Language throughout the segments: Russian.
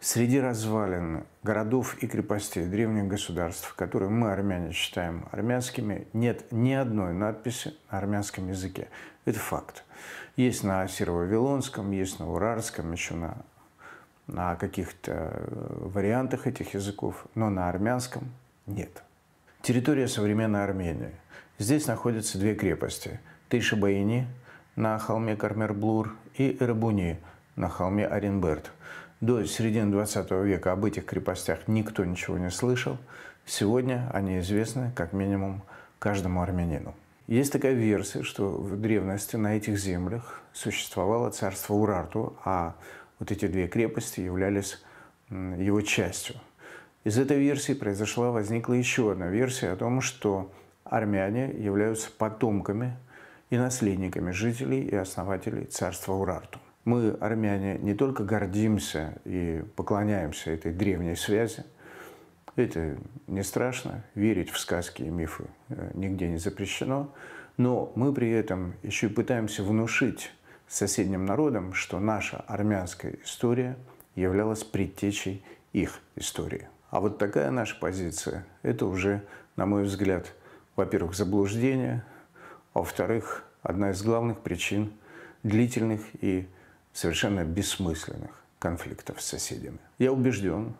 Среди развалин городов и крепостей древних государств, которые мы, армяне, считаем армянскими, нет ни одной надписи на армянском языке. Это факт. Есть на асирово вавилонском есть на Урарском, еще на, на каких-то э, вариантах этих языков, но на армянском нет. Территория современной Армении. Здесь находятся две крепости. Тейшебаини на холме Кармерблур и Эрбуни на холме Оренберт – до середины 20 века об этих крепостях никто ничего не слышал. Сегодня они известны как минимум каждому армянину. Есть такая версия, что в древности на этих землях существовало царство Урарту, а вот эти две крепости являлись его частью. Из этой версии произошла, возникла еще одна версия о том, что армяне являются потомками и наследниками жителей и основателей царства Урарту мы, армяне, не только гордимся и поклоняемся этой древней связи, это не страшно, верить в сказки и мифы э, нигде не запрещено, но мы при этом еще и пытаемся внушить соседним народам, что наша армянская история являлась предтечей их истории. А вот такая наша позиция – это уже, на мой взгляд, во-первых, заблуждение, а во-вторых, одна из главных причин длительных и совершенно бессмысленных конфликтов с соседями. Я убежден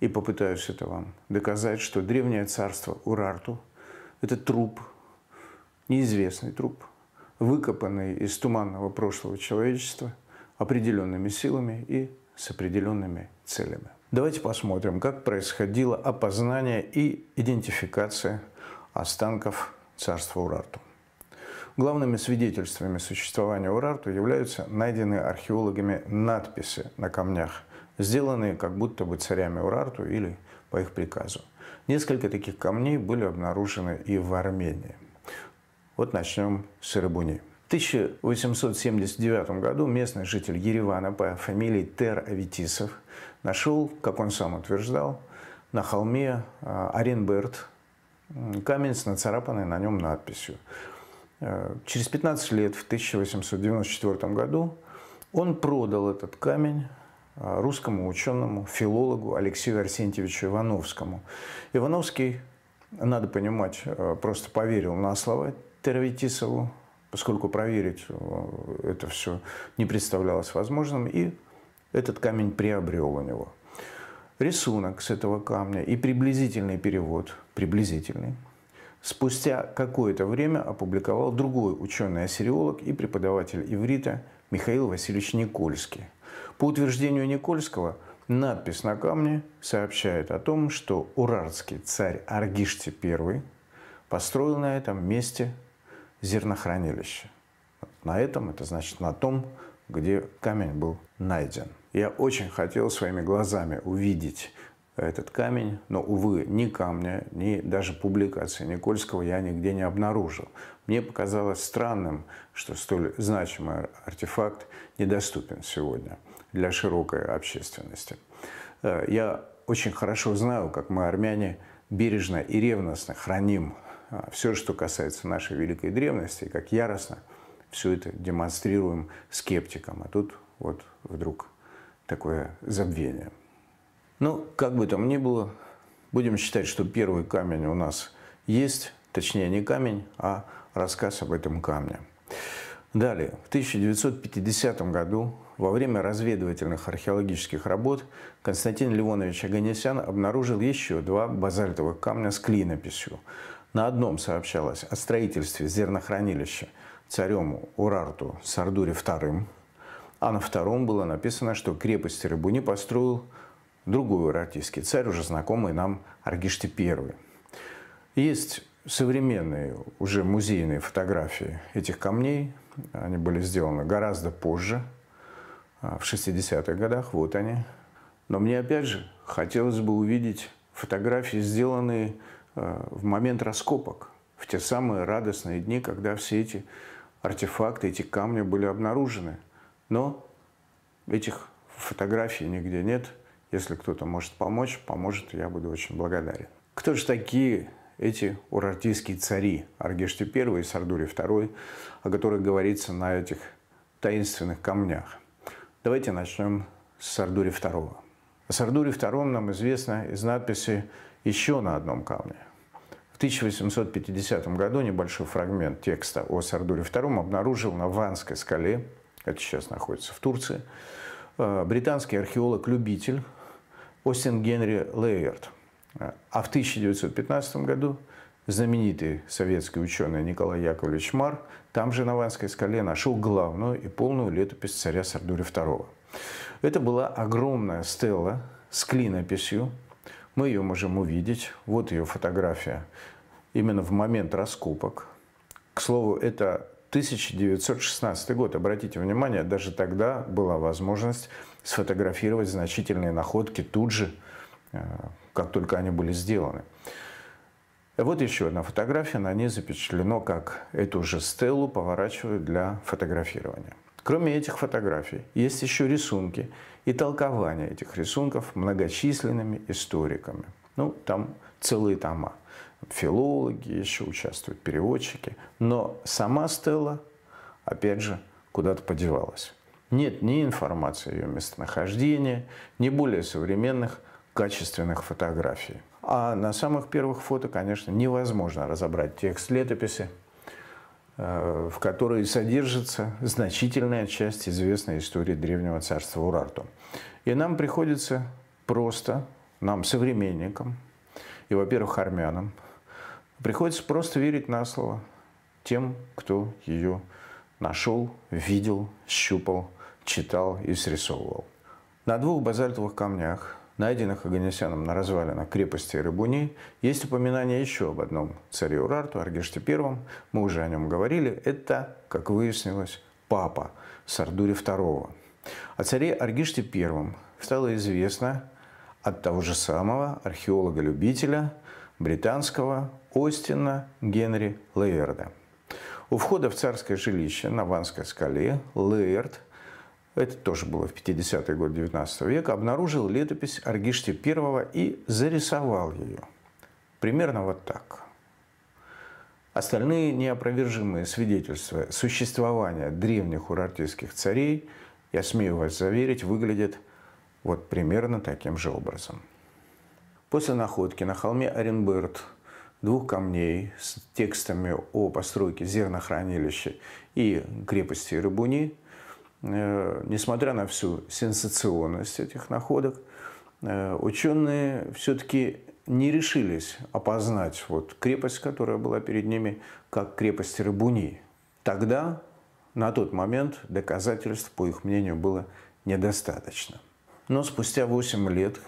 и попытаюсь это вам доказать, что древнее царство Урарту – это труп, неизвестный труп, выкопанный из туманного прошлого человечества определенными силами и с определенными целями. Давайте посмотрим, как происходило опознание и идентификация останков царства Урарту. Главными свидетельствами существования Урарту являются найденные археологами надписи на камнях, сделанные как будто бы царями Урарту или по их приказу. Несколько таких камней были обнаружены и в Армении. Вот начнем с Ирбуни. В 1879 году местный житель Еревана по фамилии Тер Аветисов нашел, как он сам утверждал, на холме Аренберт э, камень с нацарапанной на нем надписью. Э, через 15 лет, в 1894 году, он продал этот камень э, русскому ученому, филологу Алексею Арсентьевичу Ивановскому. Ивановский, надо понимать, э, просто поверил на слова Тервитисову, поскольку проверить это все не представлялось возможным, и этот камень приобрел у него. Рисунок с этого камня и приблизительный перевод, приблизительный, Спустя какое-то время опубликовал другой ученый ассириолог и преподаватель иврита Михаил Васильевич Никольский. По утверждению Никольского, надпись на камне сообщает о том, что урарский царь Аргишти I построил на этом месте зернохранилище. На этом, это значит на том, где камень был найден. Я очень хотел своими глазами увидеть, этот камень, но, увы, ни камня, ни даже публикации Никольского я нигде не обнаружил. Мне показалось странным, что столь значимый артефакт недоступен сегодня для широкой общественности. Э, я очень хорошо знаю, как мы, армяне, бережно и ревностно храним э, все, что касается нашей великой древности, и как яростно все это демонстрируем скептикам. А тут вот вдруг такое забвение. Ну, как бы там ни было, будем считать, что первый камень у нас есть, точнее не камень, а рассказ об этом камне. Далее, в 1950 году во время разведывательных археологических работ Константин Леонович Аганесян обнаружил еще два базальтовых камня с клинописью. На одном сообщалось о строительстве зернохранилища царем Урарту Сардуре II, а на втором было написано, что крепость Рыбуни построил другой урартийский царь, уже знакомый нам Аргиште I. Есть современные уже музейные фотографии этих камней. Они были сделаны гораздо позже, а, в 60-х годах. Вот они. Но мне опять же хотелось бы увидеть фотографии, сделанные а, в момент раскопок, в те самые радостные дни, когда все эти артефакты, эти камни были обнаружены. Но этих фотографий нигде нет – если кто-то может помочь, поможет, я буду очень благодарен. Кто же такие эти урартийские цари Аргешти I и Сардури II, о которых говорится на этих таинственных камнях? Давайте начнем с Сардури II. О Сардуре II нам известно из надписи еще на одном камне. В 1850 году небольшой фрагмент текста о Сардуре II обнаружил на Ванской скале, это сейчас находится в Турции, э, британский археолог-любитель Остин Генри Лейерт. Э, а в 1915 году знаменитый советский ученый Николай Яковлевич Мар там же на Ванской скале нашел главную и полную летопись царя Сардури II. Это была огромная стела с клинописью. Мы ее можем увидеть. Вот ее фотография именно в момент раскопок. К слову, это 1916 год. Обратите внимание, даже тогда была возможность сфотографировать значительные находки тут же, э, как только они были сделаны. Вот еще одна фотография, на ней запечатлено, как эту же стелу поворачивают для фотографирования. Кроме этих фотографий, есть еще рисунки и толкование этих рисунков многочисленными историками. Ну, там целые тома филологи еще участвуют, переводчики. Но сама Стелла, опять же, куда-то подевалась. Нет ни информации о ее местонахождении, ни более современных качественных фотографий. А на самых первых фото, конечно, невозможно разобрать текст летописи, э, в которой содержится значительная часть известной истории Древнего царства Урарту. И нам приходится просто, нам, современникам, и, во-первых, армянам, Приходится просто верить на слово тем, кто ее нашел, видел, щупал, читал и срисовывал. На двух базальтовых камнях, найденных Аганесяном на развалинах крепости Рыбуни, есть упоминание еще об одном царе Урарту, Аргиште I, мы уже о нем говорили, это, как выяснилось, папа Сардури II. О царе Аргиште I стало известно от того же самого археолога-любителя британского Остина Генри Лейерда. У входа в царское жилище на Ванской скале Лейерд, это тоже было в 50-е годы 19 века, обнаружил летопись Аргишти I и зарисовал ее. Примерно вот так. Остальные неопровержимые свидетельства существования древних урартийских царей, я смею вас заверить, выглядят вот примерно таким же образом. После находки на холме Оренберт двух камней с текстами о постройке зернохранилища и крепости Рыбуни, э, несмотря на всю сенсационность этих находок, э, ученые все-таки не решились опознать вот крепость, которая была перед ними, как крепость Рыбуни. Тогда, на тот момент, доказательств, по их мнению, было недостаточно. Но спустя 8 лет,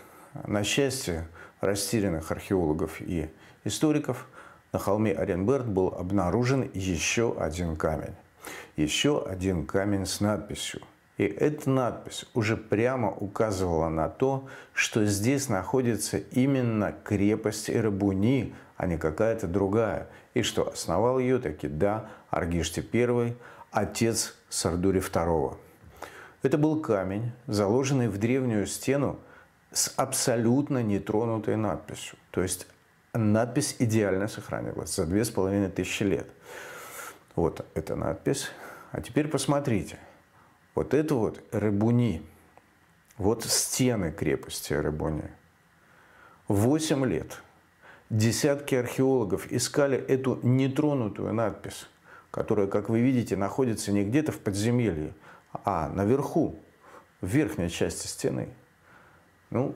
на счастье, растерянных археологов и историков, на холме Оренберг был обнаружен еще один камень. Еще один камень с надписью. И эта надпись уже прямо указывала на то, что здесь находится именно крепость Эрбуни, а не какая-то другая. И что основал ее таки, да, Аргиште I, отец Сардури II. Это был камень, заложенный в древнюю стену, с абсолютно нетронутой надписью. То есть надпись идеально сохранилась за две с половиной тысячи лет. Вот эта надпись. А теперь посмотрите. Вот это вот Рыбуни. Вот стены крепости Рыбуни. Восемь лет десятки археологов искали эту нетронутую надпись, которая, как вы видите, находится не где-то в подземелье, а наверху, в верхней части стены. Ну,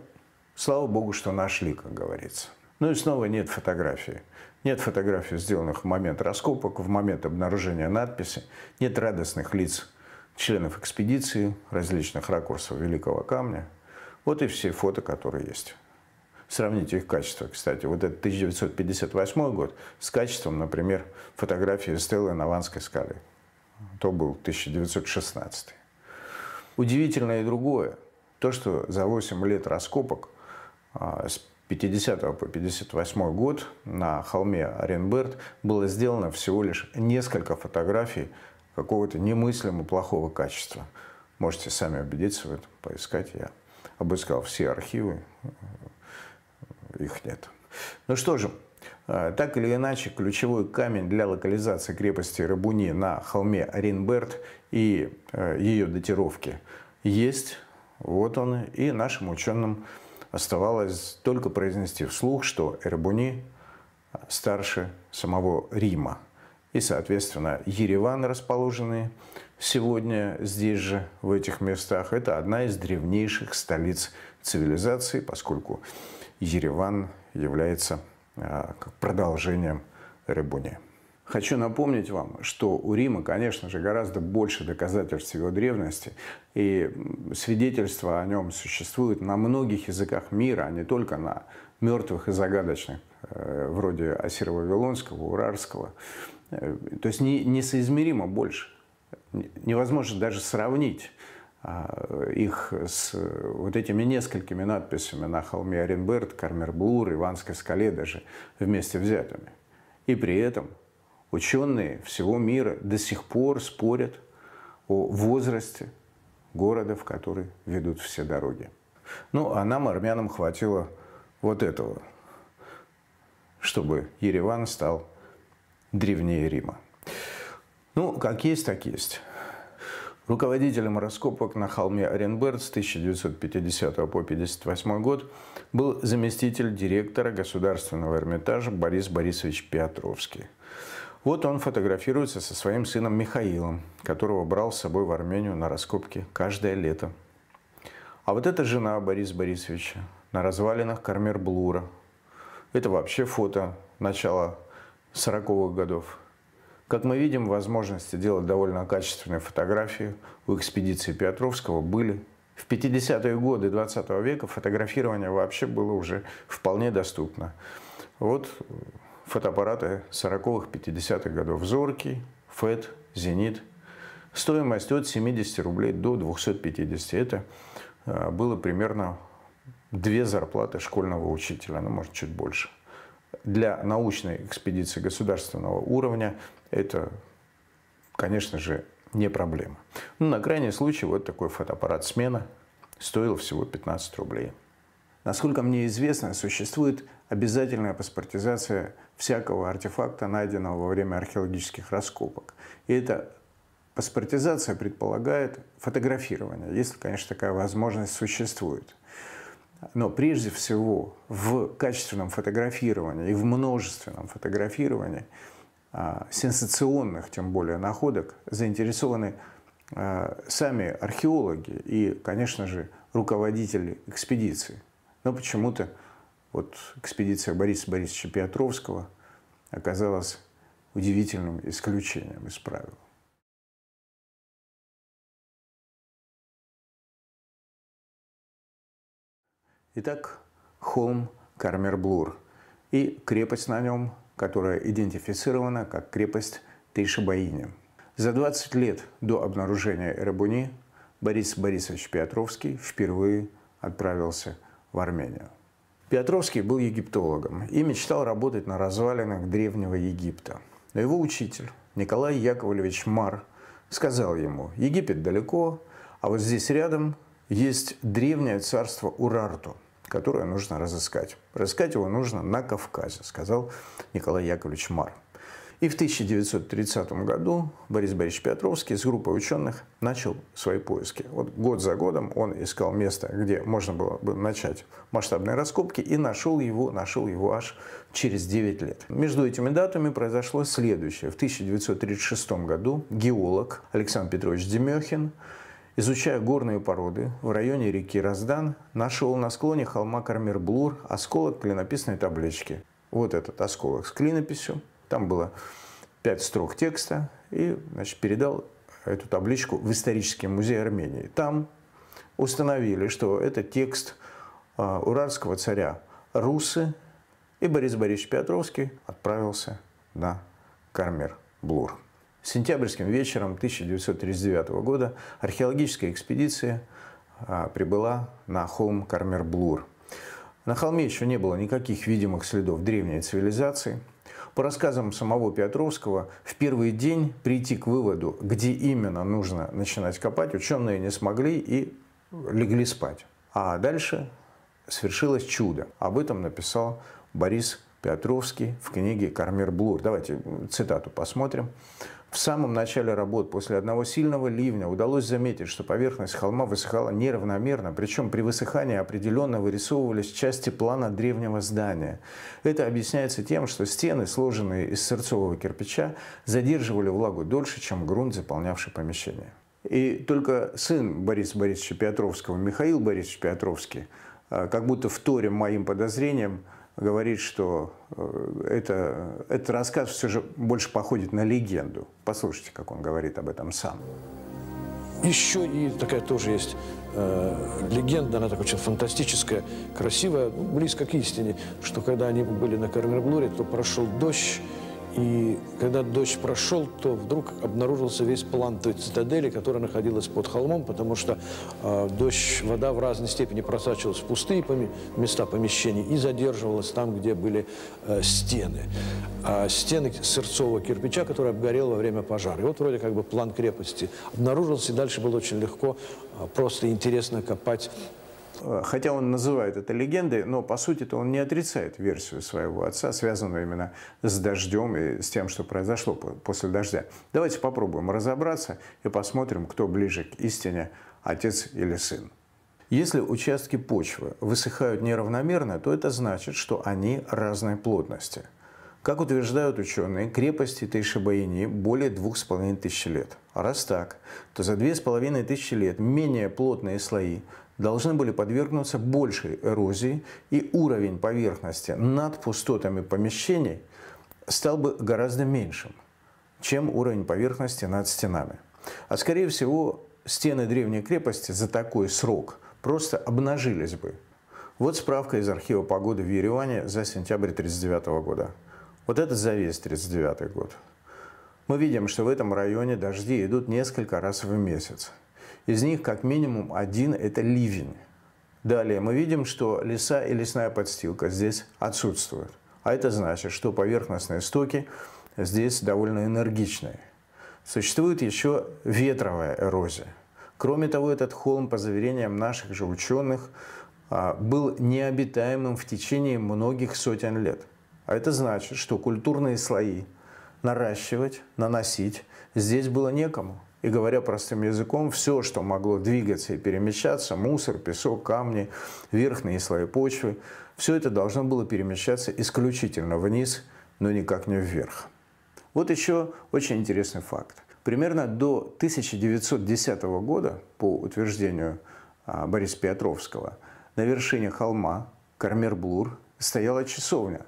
слава богу, что нашли, как говорится. Ну и снова нет фотографии. Нет фотографий, сделанных в момент раскопок, в момент обнаружения надписи. Нет радостных лиц членов экспедиции, различных ракурсов Великого Камня. Вот и все фото, которые есть. Сравните их качество, кстати. Вот это 1958 год с качеством, например, фотографии Стеллы на Ванской скале. То был 1916. Удивительно и другое – то, что за 8 лет раскопок а, с 50 по 58 год на холме Оренберт было сделано всего лишь несколько фотографий какого-то немыслимо плохого качества. Можете сами убедиться в этом, поискать. Я обыскал все архивы, э, их нет. Ну что же, э, так или иначе, ключевой камень для локализации крепости Рабуни на холме Оренберт и э, ее датировки есть вот он. И нашим ученым оставалось только произнести вслух, что Эрбуни старше самого Рима. И, соответственно, Ереван, расположенный сегодня здесь же, в этих местах, это одна из древнейших столиц цивилизации, поскольку Ереван является а, продолжением Рыбуни. Хочу напомнить вам, что у Рима, конечно же, гораздо больше доказательств его древности, и свидетельства о нем существуют на многих языках мира, а не только на мертвых и загадочных, э, вроде Асирова Вавилонского, Урарского. Э, то есть несоизмеримо больше. Невозможно даже сравнить а, их с вот этими несколькими надписями на холме Оренберт, Блур, Иванской скале даже вместе взятыми. И при этом Ученые всего мира до сих пор спорят о возрасте города, в который ведут все дороги. Ну, а нам, армянам, хватило вот этого, чтобы Ереван стал древнее Рима. Ну, как есть, так есть. Руководителем раскопок на холме Оренберг с 1950 по 1958 год был заместитель директора Государственного Эрмитажа Борис Борисович Петровский. Вот он фотографируется со своим сыном Михаилом, которого брал с собой в Армению на раскопки каждое лето. А вот это жена Бориса Борисовича на развалинах Кармер-Блура. Это вообще фото начала 40-х годов. Как мы видим, возможности делать довольно качественные фотографии у экспедиции Петровского были. В 50-е годы 20 -го века фотографирование вообще было уже вполне доступно. Вот фотоаппараты 40-х, 50-х годов. Зоркий, ФЭД, Зенит. Стоимость от 70 рублей до 250. Это а, было примерно две зарплаты школьного учителя, ну, может, чуть больше. Для научной экспедиции государственного уровня это, конечно же, не проблема. Ну, на крайний случай вот такой фотоаппарат «Смена» стоил всего 15 рублей. Насколько мне известно, существует обязательная паспортизация всякого артефакта, найденного во время археологических раскопок. И эта паспортизация предполагает фотографирование, если, конечно, такая возможность существует. Но прежде всего в качественном фотографировании и в множественном фотографировании а, сенсационных, тем более, находок заинтересованы а, сами археологи и, конечно же, руководители экспедиции. Но почему-то вот экспедиция Бориса Борисовича Петровского оказалась удивительным исключением из правил. Итак, холм Кармерблур и крепость на нем, которая идентифицирована как крепость Тейшебаини. За 20 лет до обнаружения Эребуни Борис Борисович Петровский впервые отправился в Армению. Петровский был египтологом и мечтал работать на развалинах Древнего Египта. Но его учитель, Николай Яковлевич Мар, сказал ему, Египет далеко, а вот здесь рядом есть древнее царство Урарту, которое нужно разыскать. Разыскать его нужно на Кавказе, сказал Николай Яковлевич Мар. И в 1930 году Борис Борисович Петровский с группой ученых начал свои поиски. Вот год за годом он искал место, где можно было бы начать масштабные раскопки, и нашел его, нашел его аж через 9 лет. Между этими датами произошло следующее. В 1936 году геолог Александр Петрович Демехин изучая горные породы в районе реки Раздан, нашел на склоне холма Кармирблур осколок клинописной таблички. Вот этот осколок с клинописью там было пять строк текста, и значит, передал эту табличку в исторический музей Армении. Там установили, что это текст а, уральского царя Русы, и Борис Борисович Петровский отправился на Кармер-Блур. Сентябрьским вечером 1939 года археологическая экспедиция а, прибыла на холм Кармер-Блур. На холме еще не было никаких видимых следов древней цивилизации – по рассказам самого Петровского, в первый день прийти к выводу, где именно нужно начинать копать, ученые не смогли и легли спать. А дальше свершилось чудо. Об этом написал Борис Петровский в книге «Кармир Блур». Давайте цитату посмотрим. В самом начале работ после одного сильного ливня удалось заметить, что поверхность холма высыхала неравномерно, причем при высыхании определенно вырисовывались части плана древнего здания. Это объясняется тем, что стены, сложенные из сырцового кирпича, задерживали влагу дольше, чем грунт, заполнявший помещение. И только сын Бориса Борисовича Петровского, Михаил Борисович Петровский, а, как будто вторим моим подозрением говорит, что э, это, этот рассказ все же больше походит на легенду. Послушайте, как он говорит об этом сам. Еще и такая тоже есть э, легенда, она такая очень фантастическая, красивая, близко к истине, что когда они были на Карнерблоре, то прошел дождь, и когда дождь прошел, то вдруг обнаружился весь план той цитадели, которая находилась под холмом, потому что э, дождь, вода в разной степени просачивалась в пустые поме места помещений и задерживалась там, где были э, стены. Э, стены сырцового кирпича, который обгорел во время пожара. И вот вроде как бы план крепости обнаружился, и дальше было очень легко, э, просто интересно копать Э, хотя он называет это легендой, но по сути-то он не отрицает версию своего отца, связанную именно с дождем и с тем, что произошло после дождя. Давайте попробуем разобраться и посмотрим, кто ближе к истине, отец или сын. Если участки почвы высыхают неравномерно, то это значит, что они разной плотности. Как утверждают ученые, крепости Тейшебаини более двух с половиной тысяч лет. А раз так, то за две с половиной тысячи лет менее плотные слои должны были подвергнуться большей эрозии, и уровень поверхности над пустотами помещений стал бы гораздо меньшим, чем уровень поверхности над стенами. А скорее всего, стены древней крепости за такой срок просто обнажились бы. Вот справка из архива погоды в Ереване за сентябрь 1939 года. Вот это за весь 1939 год. Мы видим, что в этом районе дожди идут несколько раз в месяц. Из них как минимум один – это ливень. Далее мы видим, что леса и лесная подстилка здесь отсутствуют. А это значит, что поверхностные стоки здесь довольно энергичные. Существует еще ветровая эрозия. Кроме того, этот холм, по заверениям наших же ученых, а, был необитаемым в течение многих сотен лет. А это значит, что культурные слои наращивать, наносить здесь было некому. И говоря простым языком, все, что могло двигаться и перемещаться, мусор, песок, камни, верхние слои почвы, все это должно было перемещаться исключительно вниз, но никак не вверх. Вот еще очень интересный факт. Примерно до 1910 года, по утверждению а, Бориса Петровского, на вершине холма Кармерблур стояла часовня.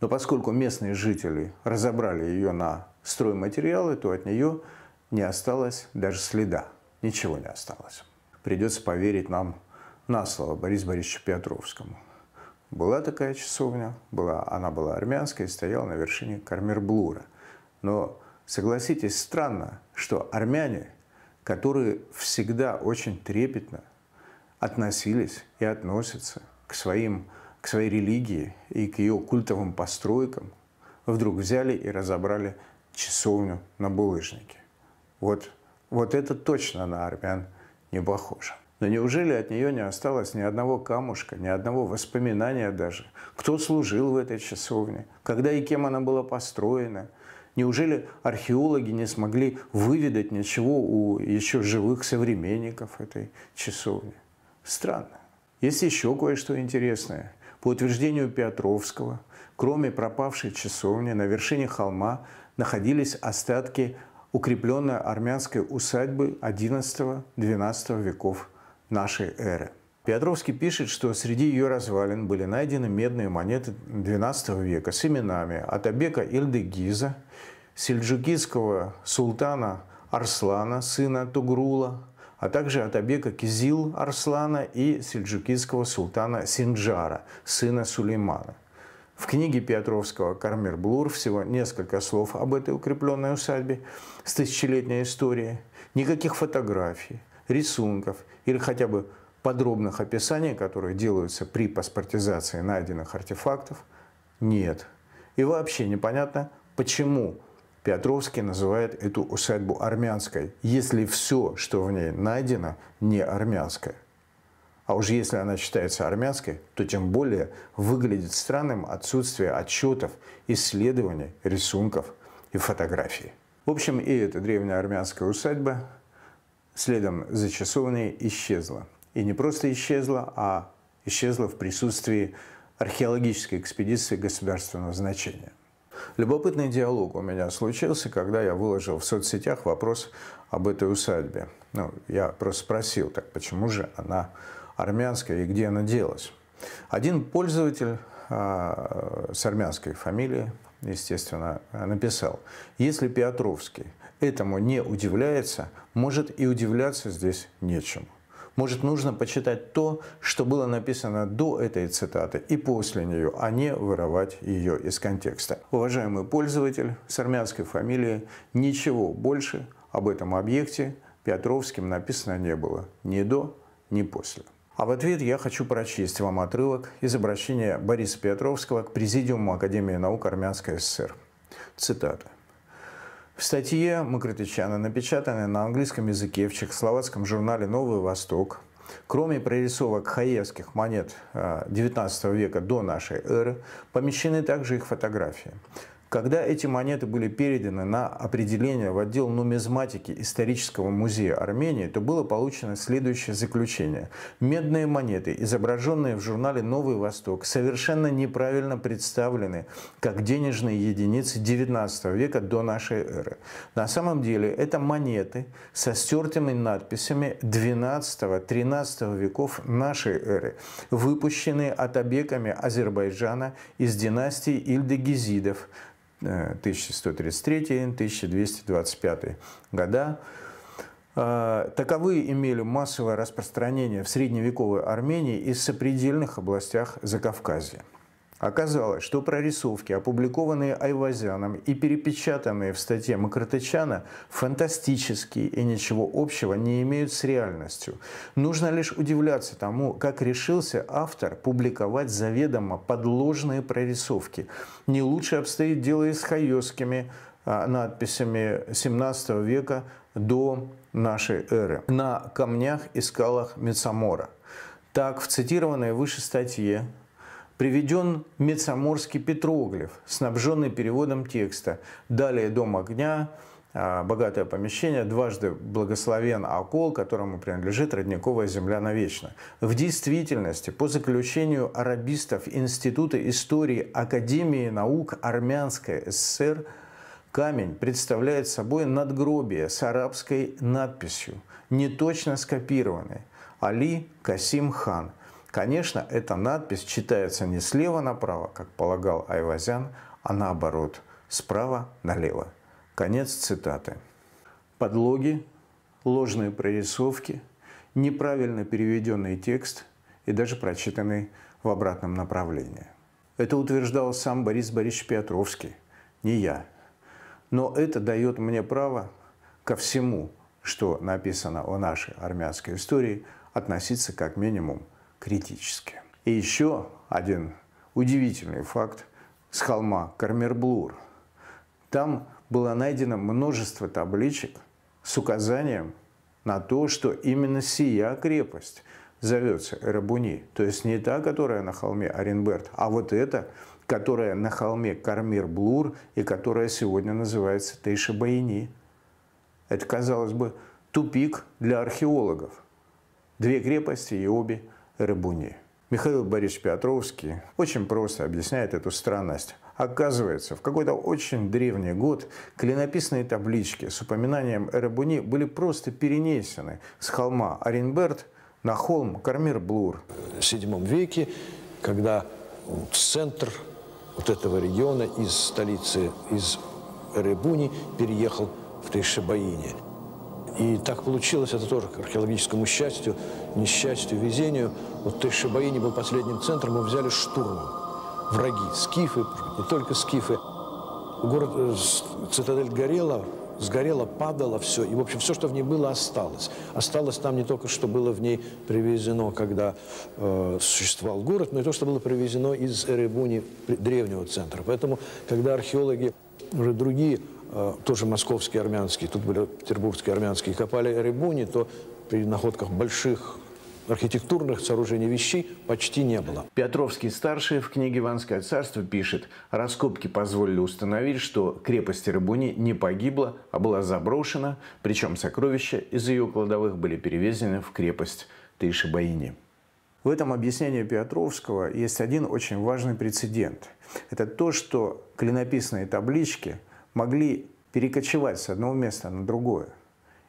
Но поскольку местные жители разобрали ее на стройматериалы, то от нее не осталось даже следа. Ничего не осталось. Придется поверить нам на слово Борису Борисовичу Петровскому. Была такая часовня, была, она была армянская и стояла на вершине Кармерблура. Но согласитесь, странно, что армяне, которые всегда очень трепетно относились и относятся к, своим, к своей религии и к ее культовым постройкам, вдруг взяли и разобрали часовню на булыжнике. Вот, вот это точно на армян не похоже. Но неужели от нее не осталось ни одного камушка, ни одного воспоминания даже? Кто служил в этой часовне? Когда и кем она была построена? Неужели археологи не смогли выведать ничего у еще живых современников этой часовни? Странно. Есть еще кое-что интересное. По утверждению Петровского, кроме пропавшей часовни, на вершине холма находились остатки укрепленная армянской усадьбы XI-XII веков нашей эры. Петровский пишет, что среди ее развалин были найдены медные монеты XII века с именами Атабека Ильдегиза, сельджукидского султана Арслана, сына Тугрула, а также Атабека Кизил Арслана и сельджукидского султана Синджара, сына Сулеймана. В книге Петровского «Кармир Блур» всего несколько слов об этой укрепленной усадьбе с тысячелетней историей. Никаких фотографий, рисунков или хотя бы подробных описаний, которые делаются при паспортизации найденных артефактов, нет. И вообще непонятно, почему Петровский называет эту усадьбу армянской, если все, что в ней найдено, не армянское. А уж если она считается армянской, то тем более выглядит странным отсутствие отчетов, исследований, рисунков и фотографий. В общем, и эта древняя армянская усадьба следом за часовней исчезла. И не просто исчезла, а исчезла в присутствии археологической экспедиции государственного значения. Любопытный диалог у меня случился, когда я выложил в соцсетях вопрос об этой усадьбе. Ну, я просто спросил, так почему же она армянская и где она делась. Один пользователь а, с армянской фамилией, естественно, написал, если Петровский этому не удивляется, может и удивляться здесь нечему. Может, нужно почитать то, что было написано до этой цитаты и после нее, а не вырывать ее из контекста. Уважаемый пользователь с армянской фамилией, ничего больше об этом объекте Петровским написано не было ни до, ни после. А в ответ я хочу прочесть вам отрывок из обращения Бориса Петровского к Президиуму Академии наук Армянской ССР. Цитата. В статье Макритычана, напечатанной на английском языке в чехословацком журнале «Новый Восток», Кроме прорисовок хаевских монет XIX э, века до нашей эры, помещены также их фотографии. Когда эти монеты были переданы на определение в отдел нумизматики исторического музея Армении, то было получено следующее заключение. Медные монеты, изображенные в журнале «Новый Восток», совершенно неправильно представлены как денежные единицы XIX века до нашей эры. На самом деле это монеты со стертыми надписями XII-XIII веков нашей эры, выпущенные атабеками Азербайджана из династии Ильдегизидов, 1133-1225 года. А, Таковые имели массовое распространение в средневековой Армении и сопредельных областях Закавказья. Оказалось, что прорисовки, опубликованные Айвазяном и перепечатанные в статье Макротычана, фантастические и ничего общего не имеют с реальностью. Нужно лишь удивляться тому, как решился автор публиковать заведомо подложные прорисовки. Не лучше обстоит дело и с хайоскими а, надписями 17 века до нашей эры на камнях и скалах Мецамора. Так, в цитированной выше статье Приведен Мецаморский петроглиф, снабженный переводом текста. Далее «Дом огня», а, богатое помещение, дважды благословен окол, которому принадлежит родниковая земля навечно. В действительности, по заключению арабистов Института истории Академии наук Армянской ССР, камень представляет собой надгробие с арабской надписью, неточно скопированной «Али Касим Хан», Конечно, эта надпись читается не слева направо, как полагал Айвазян, а наоборот, справа налево. Конец цитаты. Подлоги, ложные прорисовки, неправильно переведенный текст и даже прочитанный в обратном направлении. Это утверждал сам Борис Борисович Петровский, не я. Но это дает мне право ко всему, что написано о нашей армянской истории, относиться как минимум критически. И еще один удивительный факт с холма Кармерблур. Там было найдено множество табличек с указанием на то, что именно сия крепость зовется Рабуни. То есть не та, которая на холме Оренберт, а вот эта, которая на холме Кармир-Блур и которая сегодня называется Тейша-Баяни. Это, казалось бы, тупик для археологов. Две крепости и обе – рыбуни. Михаил Борисович Петровский очень просто объясняет эту странность. Оказывается, в какой-то очень древний год клинописные таблички с упоминанием Эребуни были просто перенесены с холма Оренберт на холм Кармир-Блур. В VII веке, когда центр вот этого региона из столицы, из Эребуни, переехал в Тайшебаине – и так получилось, это тоже к археологическому счастью, несчастью, везению. Вот Тайшибаини был последним центром, мы взяли штурмом. Враги, скифы, не только скифы. Город, э, цитадель горела, сгорело, падало все. И, в общем, все, что в ней было, осталось. Осталось там не только, что было в ней привезено, когда э, существовал город, но и то, что было привезено из Эребуни, древнего центра. Поэтому, когда археологи, уже другие Э, тоже московские армянские, тут были петербургские армянские, копали Рибуни, то при находках больших архитектурных сооружений вещей почти не было. Петровский-старший в книге «Иванское царство» пишет, раскопки позволили установить, что крепость Рыбуни не погибла, а была заброшена, причем сокровища из ее кладовых были перевезены в крепость Тышибаини. В этом объяснении Петровского есть один очень важный прецедент. Это то, что клинописные таблички – могли перекочевать с одного места на другое,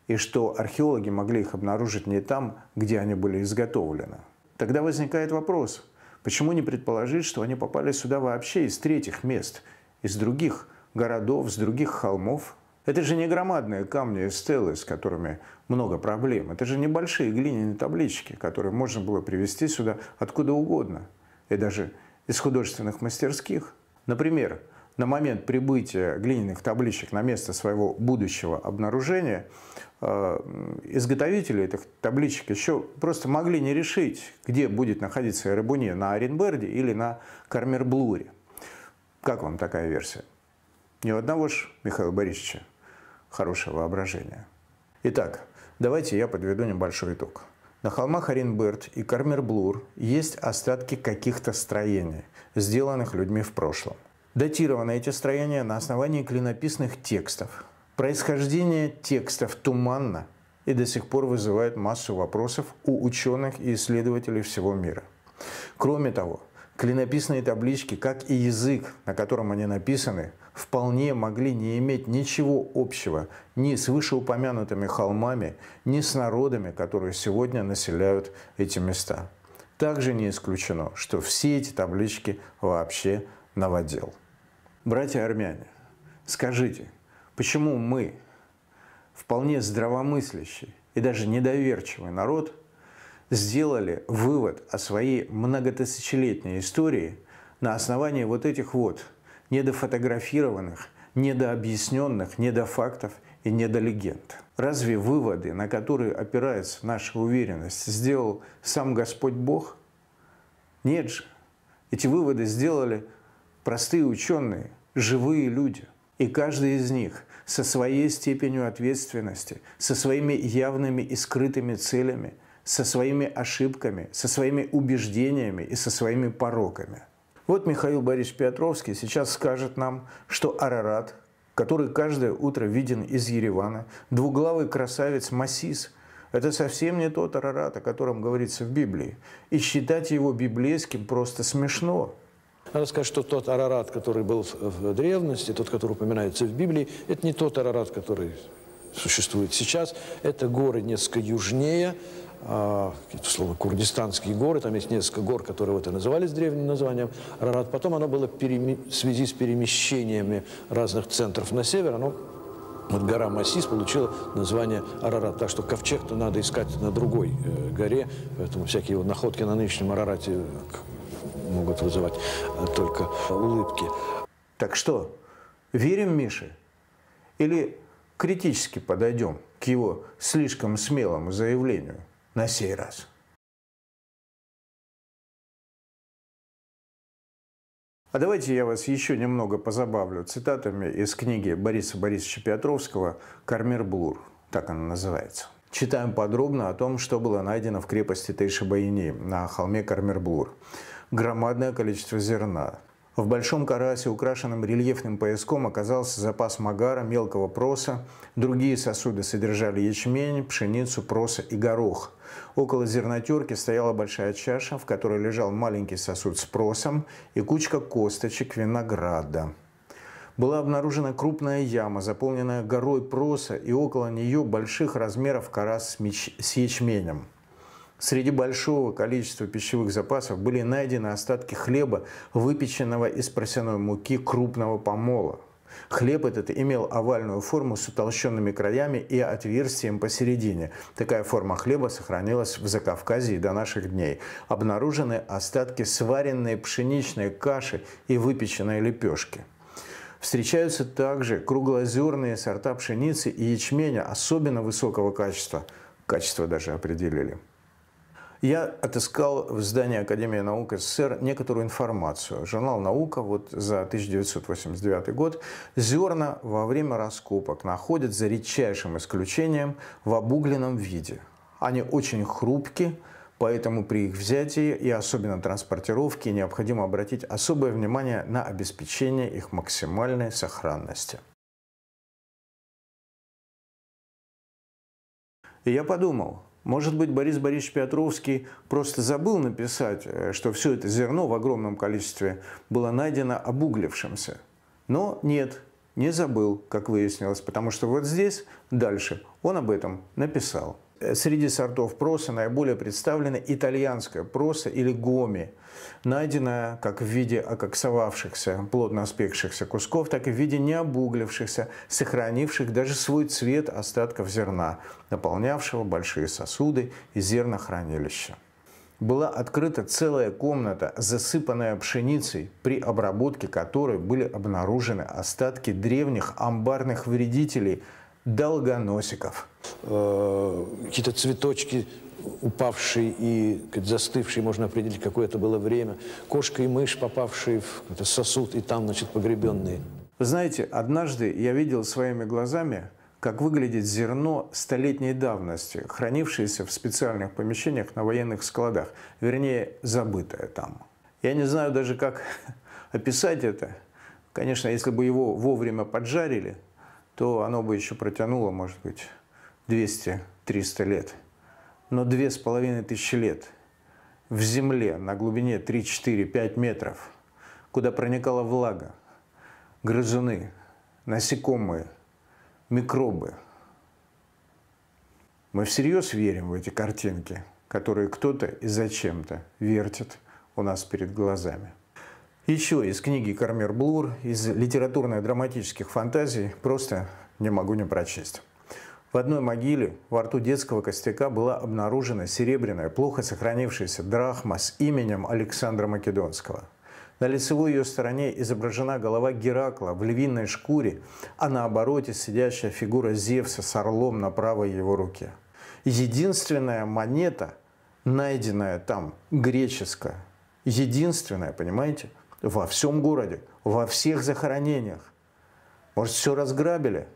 и что археологи могли их обнаружить не там, где они были изготовлены. Тогда возникает вопрос, почему не предположить, что они попали сюда вообще из третьих мест, из других городов, с других холмов? Это же не громадные камни и стелы, с которыми много проблем. Это же небольшие глиняные таблички, которые можно было привезти сюда откуда угодно. И даже из художественных мастерских. Например, на момент прибытия глиняных табличек на место своего будущего обнаружения, э, изготовители этих табличек еще просто могли не решить, где будет находиться Эребуне, на Оренберде или на Кармерблуре. Как вам такая версия? Ни у одного ж Михаила Борисовича хорошее воображение. Итак, давайте я подведу небольшой итог. На холмах Оренберт и Кармерблур есть остатки каких-то строений, сделанных людьми в прошлом – Датированы эти строения на основании клинописных текстов. Происхождение текстов туманно и до сих пор вызывает массу вопросов у ученых и исследователей всего мира. Кроме того, клинописные таблички, как и язык, на котором они написаны, вполне могли не иметь ничего общего ни с вышеупомянутыми холмами, ни с народами, которые сегодня населяют эти места. Также не исключено, что все эти таблички вообще новодел. Братья армяне, скажите, почему мы, вполне здравомыслящий и даже недоверчивый народ, сделали вывод о своей многотысячелетней истории на основании вот этих вот недофотографированных, недообъясненных, недофактов и недолегенд. Разве выводы, на которые опирается наша уверенность, сделал сам Господь Бог? Нет же. Эти выводы сделали простые ученые, живые люди. И каждый из них со своей степенью ответственности, со своими явными и скрытыми целями, со своими ошибками, со своими убеждениями и со своими пороками. Вот Михаил Борисович Петровский сейчас скажет нам, что Арарат, который каждое утро виден из Еревана, двуглавый красавец Масис – это совсем не тот Арарат, о котором говорится в Библии. И считать его библейским просто смешно. Надо сказать, что тот Арарат, который был в древности, тот, который упоминается в Библии, это не тот Арарат, который существует сейчас. Это горы несколько южнее, какие-то курдистанские горы, там есть несколько гор, которые вот и назывались древним названием Арарат. Потом оно было в связи с перемещениями разных центров на север, оно вот гора Массис получила название Арарат. Так что ковчег-то надо искать на другой э, горе, поэтому всякие вот находки на нынешнем Арарате могут вызывать э, только улыбки. Так что, верим Мише? Или критически подойдем к его слишком смелому заявлению на сей раз? А давайте я вас еще немного позабавлю цитатами из книги Бориса Борисовича Петровского «Кармир Блур». Так она называется. Читаем подробно о том, что было найдено в крепости Тейшибаини на холме Кармирблур громадное количество зерна. В большом карасе, украшенном рельефным пояском, оказался запас магара, мелкого проса. Другие сосуды содержали ячмень, пшеницу, проса и горох. Около зернотерки стояла большая чаша, в которой лежал маленький сосуд с просом и кучка косточек винограда. Была обнаружена крупная яма, заполненная горой проса и около нее больших размеров карас с ячменем. Среди большого количества пищевых запасов были найдены остатки хлеба, выпеченного из просяной муки крупного помола. Хлеб этот имел овальную форму с утолщенными краями и отверстием посередине. Такая форма хлеба сохранилась в Закавказье до наших дней. Обнаружены остатки сваренной пшеничной каши и выпеченной лепешки. Встречаются также круглозерные сорта пшеницы и ячменя особенно высокого качества. Качество даже определили я отыскал в здании Академии наук СССР некоторую информацию. Журнал «Наука» вот за 1989 год. Зерна во время раскопок находят за редчайшим исключением в обугленном виде. Они очень хрупкие, Поэтому при их взятии и особенно транспортировке необходимо обратить особое внимание на обеспечение их максимальной сохранности. И я подумал, может быть, Борис Борисович Петровский просто забыл написать, э, что все это зерно в огромном количестве было найдено обуглившимся. Но нет, не забыл, как выяснилось, потому что вот здесь, дальше, он об этом написал. Э, среди сортов проса наиболее представлены итальянская проса или гоми – найденная как в виде ококсовавшихся, плотно спекшихся кусков, так и в виде необуглившихся, сохранивших даже свой цвет остатков зерна, наполнявшего большие сосуды и зернохранилища. Была открыта целая комната, засыпанная пшеницей, при обработке которой были обнаружены остатки древних амбарных вредителей – долгоносиков. Э, какие-то цветочки упавший и застывший, можно определить, какое это было время, кошка и мышь, попавшие в сосуд и там, значит, погребенные. Вы знаете, однажды я видел своими глазами, как выглядит зерно столетней давности, хранившееся в специальных помещениях на военных складах, вернее, забытое там. Я не знаю даже, как описать это. Конечно, если бы его вовремя поджарили, то оно бы еще протянуло, может быть, 200-300 лет но две с половиной тысячи лет в земле на глубине 3-4-5 метров, куда проникала влага, грызуны, насекомые, микробы. Мы всерьез верим в эти картинки, которые кто-то и зачем-то вертит у нас перед глазами. Еще из книги Кармер Блур, из литературно-драматических фантазий просто не могу не прочесть. В одной могиле во рту детского костяка была обнаружена серебряная, плохо сохранившаяся драхма с именем Александра Македонского. На лицевой ее стороне изображена голова Геракла в львиной шкуре, а на обороте сидящая фигура Зевса с орлом на правой его руке. Единственная монета, найденная там, греческая. Единственная, понимаете, во всем городе, во всех захоронениях. Может, все разграбили?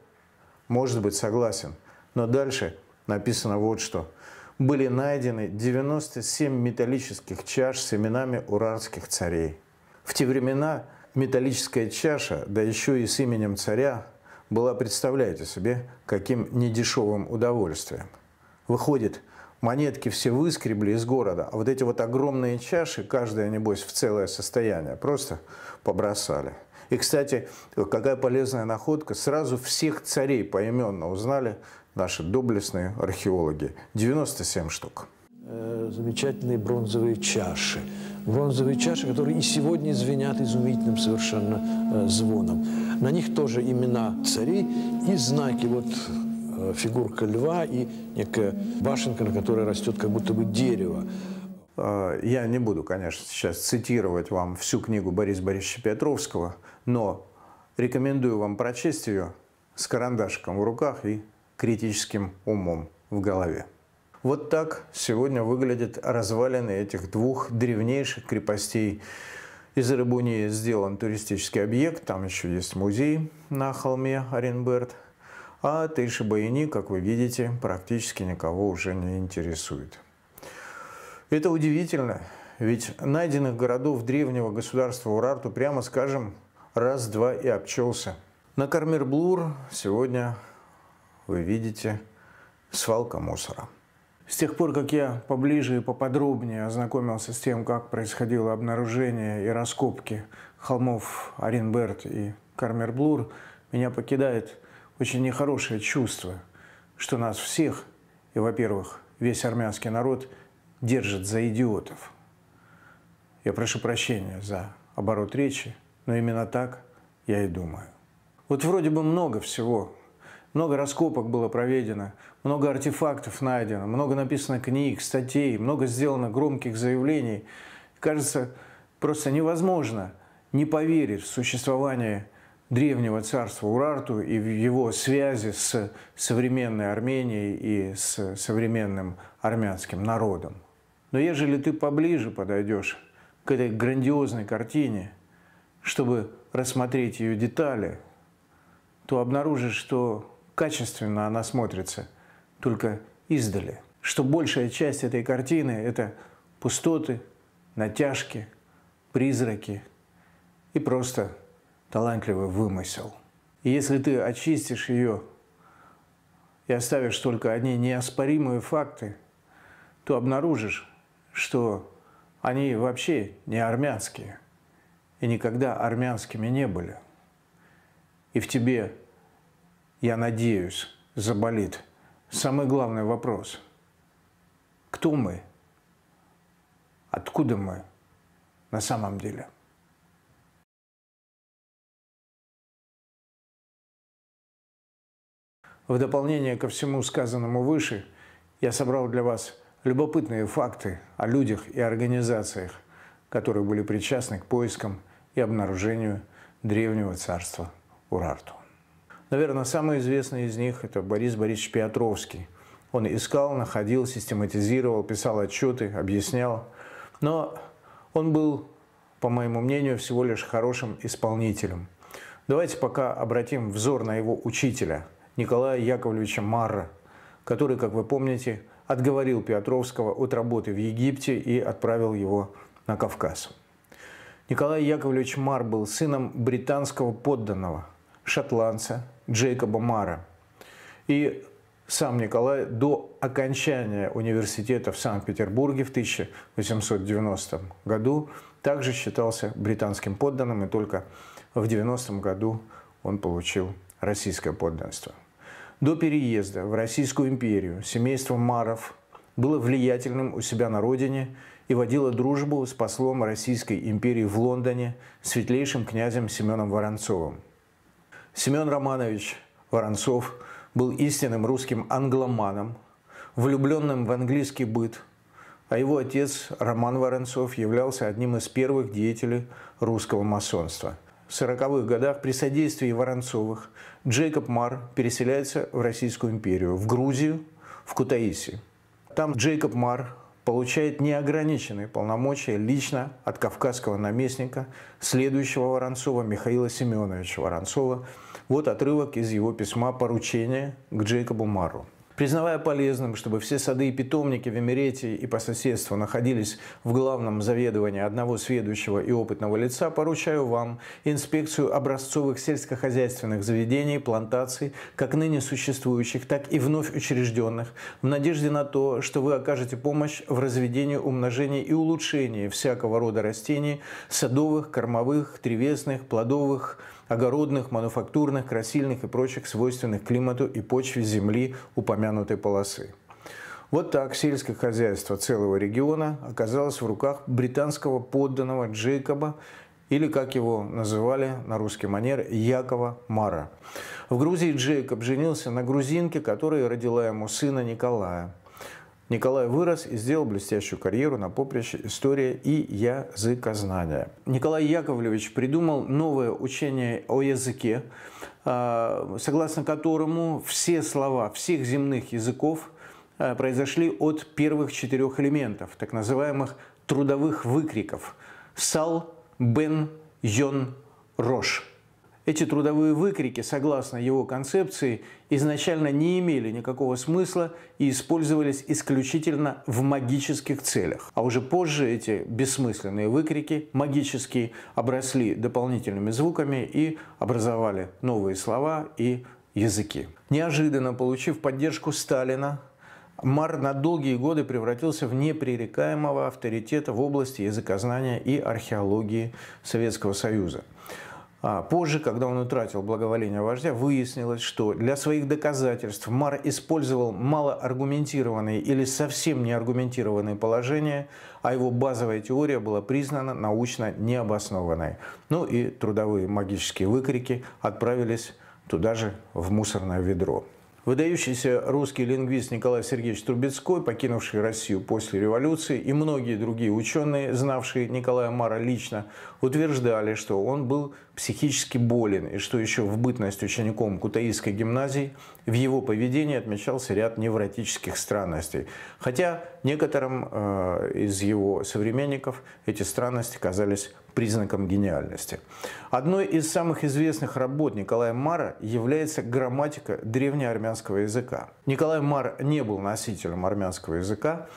Может быть, согласен. Но дальше написано вот что. Были найдены 97 металлических чаш с именами уральских царей. В те времена металлическая чаша, да еще и с именем царя, была, представляете себе, каким недешевым удовольствием. Выходит, монетки все выскребли из города, а вот эти вот огромные чаши, каждая, небось, в целое состояние, просто побросали. И, кстати, какая полезная находка, сразу всех царей поименно узнали, наши доблестные археологи. 97 штук. Э, замечательные бронзовые чаши. Бронзовые чаши, которые и сегодня звенят изумительным совершенно э, звоном. На них тоже имена царей и знаки. Вот э, фигурка льва и некая башенка, на которой растет как будто бы дерево. Я не буду, конечно, сейчас цитировать вам всю книгу Бориса Борисовича Петровского, но рекомендую вам прочесть ее с карандашком в руках и критическим умом в голове. Вот так сегодня выглядят развалины этих двух древнейших крепостей. Из Рыбуни сделан туристический объект, там еще есть музей на холме Оренберт. А Тейши-Баяни, как вы видите, практически никого уже не интересует. Это удивительно, ведь найденных городов древнего государства Урарту, прямо скажем, раз-два и обчелся. На Кармирблур сегодня вы видите свалка мусора. С тех пор, как я поближе и поподробнее ознакомился с тем, как происходило обнаружение и раскопки холмов Оренберт и Кармерблур, меня покидает очень нехорошее чувство, что нас всех, и, во-первых, весь армянский народ держит за идиотов. Я прошу прощения за оборот речи, но именно так я и думаю. Вот вроде бы много всего много раскопок было проведено, много артефактов найдено, много написано книг, статей, много сделано громких заявлений. Кажется, просто невозможно не поверить в существование древнего царства Урарту и в его связи с современной Арменией и с современным армянским народом. Но ежели ты поближе подойдешь к этой грандиозной картине, чтобы рассмотреть ее детали, то обнаружишь, что качественно она смотрится, только издали. Что большая часть этой картины – это пустоты, натяжки, призраки и просто талантливый вымысел. И если ты очистишь ее и оставишь только одни неоспоримые факты, то обнаружишь, что они вообще не армянские и никогда армянскими не были. И в тебе я надеюсь, заболит. Самый главный вопрос – кто мы? Откуда мы на самом деле? В дополнение ко всему сказанному выше, я собрал для вас любопытные факты о людях и организациях, которые были причастны к поискам и обнаружению древнего царства Урарту. Наверное, самый известный из них – это Борис Борисович Петровский. Он искал, находил, систематизировал, писал отчеты, объяснял. Но он был, по моему мнению, всего лишь хорошим исполнителем. Давайте пока обратим взор на его учителя, Николая Яковлевича Марра, который, как вы помните, отговорил Петровского от работы в Египте и отправил его на Кавказ. Николай Яковлевич Мар был сыном британского подданного – шотландца Джейкоба Мара. И сам Николай до окончания университета в Санкт-Петербурге в 1890 году также считался британским подданным, и только в 90 году он получил российское подданство. До переезда в Российскую империю семейство Маров было влиятельным у себя на родине и водила дружбу с послом Российской империи в Лондоне, светлейшим князем Семеном Воронцовым – Семен Романович Воронцов был истинным русским англоманом, влюбленным в английский быт, а его отец Роман Воронцов являлся одним из первых деятелей русского масонства. В 40-х годах при содействии Воронцовых Джейкоб Мар переселяется в Российскую империю, в Грузию, в Кутаиси. Там Джейкоб Мар получает неограниченные полномочия лично от кавказского наместника, следующего Воронцова Михаила Семеновича Воронцова. Вот отрывок из его письма поручения к Джейкобу Марру. Признавая полезным, чтобы все сады и питомники в Эмирете и по соседству находились в главном заведовании одного сведущего и опытного лица, поручаю вам инспекцию образцовых сельскохозяйственных заведений, плантаций, как ныне существующих, так и вновь учрежденных, в надежде на то, что вы окажете помощь в разведении, умножении и улучшении всякого рода растений, садовых, кормовых, древесных, плодовых, огородных, мануфактурных, красильных и прочих свойственных климату и почве земли упомянутой полосы. Вот так сельское хозяйство целого региона оказалось в руках британского подданного Джейкоба, или, как его называли на русский манер, Якова Мара. В Грузии Джейкоб женился на грузинке, которая родила ему сына Николая. Николай вырос и сделал блестящую карьеру на поприще история и языкознания. Николай Яковлевич придумал новое учение о языке, э, согласно которому все слова всех земных языков э, произошли от первых четырех элементов, так называемых трудовых выкриков – сал, бен, йон, рожь. Эти трудовые выкрики, согласно его концепции, изначально не имели никакого смысла и использовались исключительно в магических целях. А уже позже эти бессмысленные выкрики, магические, обросли дополнительными звуками и образовали новые слова и языки. Неожиданно получив поддержку Сталина, Мар на долгие годы превратился в непререкаемого авторитета в области языкознания и археологии Советского Союза. А позже, когда он утратил благоволение вождя, выяснилось, что для своих доказательств Мар использовал малоаргументированные или совсем неаргументированные положения, а его базовая теория была признана научно необоснованной. Ну и трудовые магические выкрики отправились туда же, в мусорное ведро. Выдающийся русский лингвист Николай Сергеевич Трубецкой, покинувший Россию после революции, и многие другие ученые, знавшие Николая Мара лично, утверждали, что он был психически болен, и что еще в бытность учеником Кутаистской гимназии в его поведении отмечался ряд невротических странностей. Хотя некоторым э, из его современников эти странности казались признаком гениальности. Одной из самых известных работ Николая Мара является грамматика древнеармянского языка. Николай Мар не был носителем армянского языка,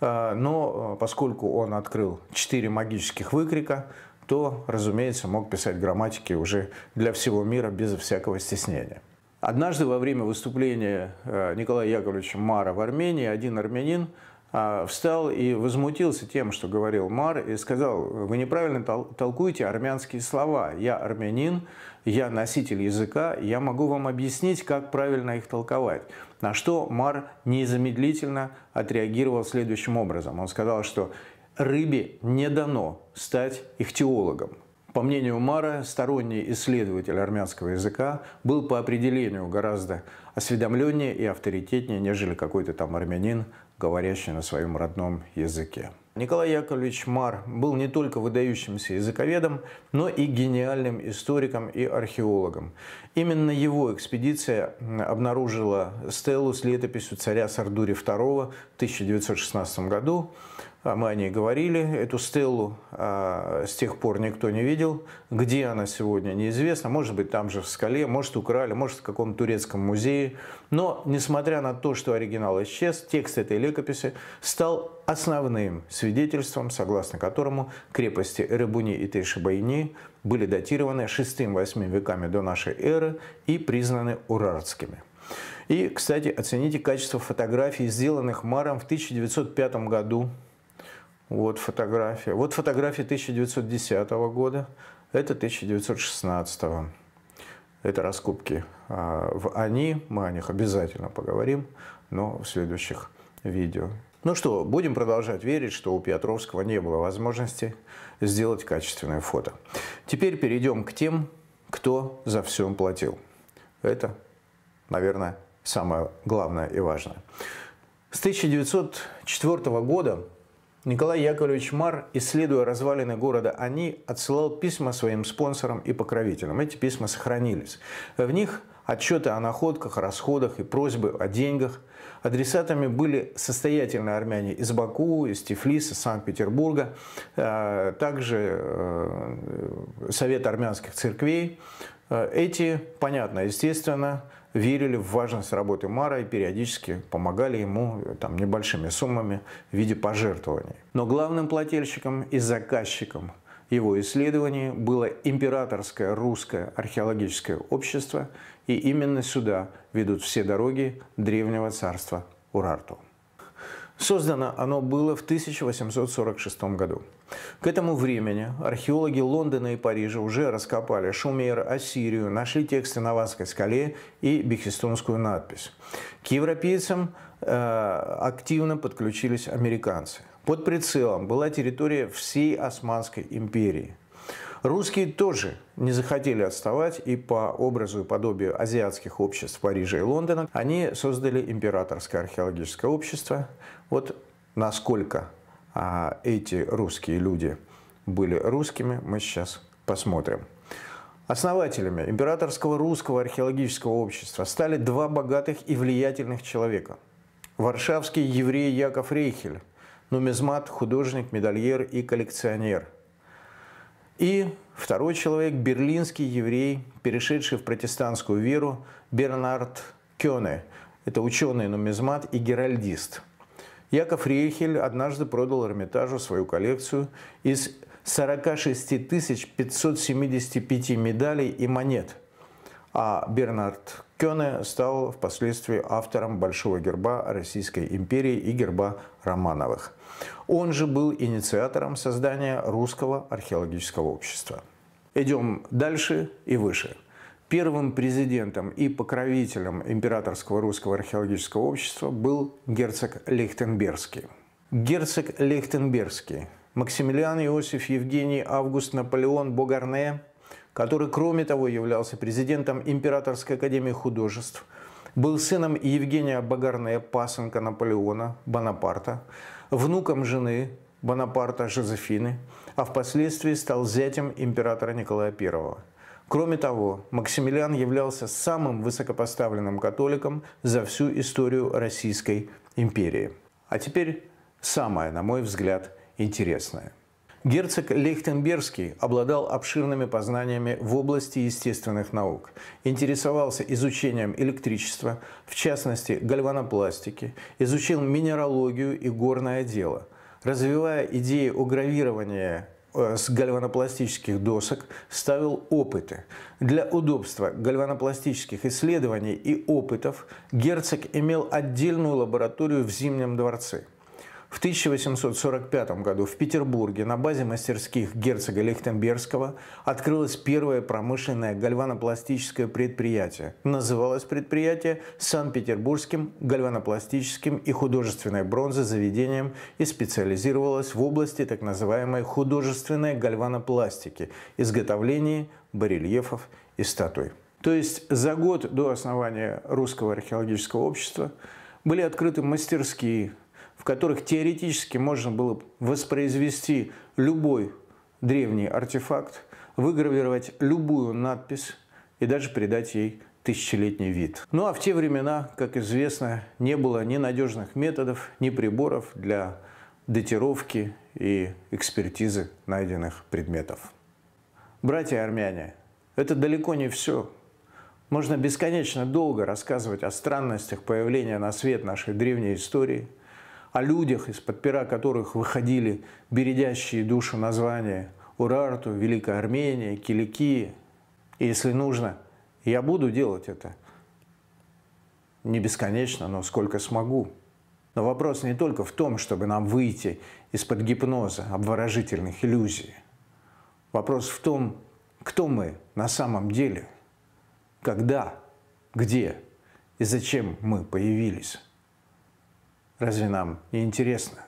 э, но э, поскольку он открыл четыре магических выкрика, то, разумеется, мог писать грамматики уже для всего мира без всякого стеснения. Однажды во время выступления э, Николая Яковлевича Мара в Армении один армянин э, встал и возмутился тем, что говорил Мар, и сказал, вы неправильно толкуете армянские слова. Я армянин, я носитель языка, я могу вам объяснить, как правильно их толковать. На что Мар незамедлительно отреагировал следующим образом. Он сказал, что рыбе не дано стать ихтиологом. По мнению Мара, сторонний исследователь армянского языка был по определению гораздо осведомленнее и авторитетнее, нежели какой-то там армянин, говорящий на своем родном языке. Николай Яковлевич Мар был не только выдающимся языковедом, но и гениальным историком и археологом. Именно его экспедиция обнаружила стелу с летописью царя Сардури II в 1916 году, а мы о ней говорили, эту стелу а, с тех пор никто не видел. Где она сегодня, неизвестно. Может быть, там же в скале, может, украли, может, в каком-то турецком музее. Но, несмотря на то, что оригинал исчез, текст этой летописи стал основным свидетельством, согласно которому крепости Эребуни и Тейшибайни были датированы 6-8 веками до нашей эры и признаны урарскими. И, кстати, оцените качество фотографий, сделанных Маром в 1905 году вот фотография. Вот фотография 1910 года. Это 1916. Это раскупки. А, в они. Мы о них обязательно поговорим, но в следующих видео. Ну что, будем продолжать верить, что у Петровского не было возможности сделать качественное фото. Теперь перейдем к тем, кто за все платил. Это, наверное, самое главное и важное. С 1904 года Николай Яковлевич Мар, исследуя развалины города Они, отсылал письма своим спонсорам и покровителям. Эти письма сохранились. В них отчеты о находках, расходах и просьбы о деньгах. Адресатами были состоятельные армяне из Баку, из Тифлиса, Санкт-Петербурга, э, также э, Совет армянских церквей, Э, эти, понятно, естественно, верили в важность работы Мара и периодически помогали ему э, там, небольшими суммами в виде пожертвований. Но главным плательщиком и заказчиком его исследований было императорское русское археологическое общество, и именно сюда ведут все дороги древнего царства Урарту. Создано оно было в 1846 году. К этому времени археологи Лондона и Парижа уже раскопали Шумер, Ассирию, нашли тексты на Ванской скале и бехистонскую надпись. К европейцам э, активно подключились американцы. Под прицелом была территория всей Османской империи. Русские тоже не захотели отставать, и по образу и подобию азиатских обществ Парижа и Лондона они создали императорское археологическое общество. Вот насколько а эти русские люди были русскими, мы сейчас посмотрим. Основателями Императорского русского археологического общества стали два богатых и влиятельных человека. Варшавский еврей Яков Рейхель, нумизмат, художник, медальер и коллекционер. И второй человек – берлинский еврей, перешедший в протестантскую веру Бернард Кёне. Это ученый нумизмат и геральдист – Яков Рейхель однажды продал Эрмитажу свою коллекцию из 46 575 медалей и монет. А Бернард Кёне стал впоследствии автором Большого герба Российской империи и герба Романовых. Он же был инициатором создания Русского археологического общества. Идем дальше и выше. Первым президентом и покровителем Императорского русского археологического общества был герцог Лихтенбергский. Герцог Лихтенбергский Максимилиан Иосиф Евгений Август Наполеон Богарне, который, кроме того, являлся президентом Императорской академии художеств, был сыном Евгения Богарне, пасынка Наполеона Бонапарта, внуком жены Бонапарта Жозефины, а впоследствии стал зятем императора Николая I. Кроме того, Максимилиан являлся самым высокопоставленным католиком за всю историю Российской империи. А теперь самое, на мой взгляд, интересное. Герцог Лейхтенбергский обладал обширными познаниями в области естественных наук, интересовался изучением электричества, в частности гальванопластики, изучил минералогию и горное дело. Развивая идеи о гравировании Э, с гальванопластических досок ставил опыты. Для удобства гальванопластических исследований и опытов герцог имел отдельную лабораторию в Зимнем дворце. В 1845 году в Петербурге на базе мастерских герцога Лихтенбергского открылось первое промышленное гальванопластическое предприятие. Называлось предприятие Санкт-Петербургским гальванопластическим и художественной бронзы заведением и специализировалось в области так называемой художественной гальванопластики, изготовлении барельефов и статуй. То есть за год до основания Русского археологического общества были открыты мастерские, которых теоретически можно было воспроизвести любой древний артефакт, выгравировать любую надпись и даже придать ей тысячелетний вид. Ну а в те времена, как известно, не было ни надежных методов, ни приборов для датировки и экспертизы найденных предметов. Братья армяне, это далеко не все. Можно бесконечно долго рассказывать о странностях появления на свет нашей древней истории – о людях, из-под пера которых выходили бередящие душу названия Урарту, Великая Армения, Киликии. И если нужно, я буду делать это. Не бесконечно, но сколько смогу. Но вопрос не только в том, чтобы нам выйти из-под гипноза обворожительных иллюзий. Вопрос в том, кто мы на самом деле, когда, где и зачем мы появились. Разве нам не интересно?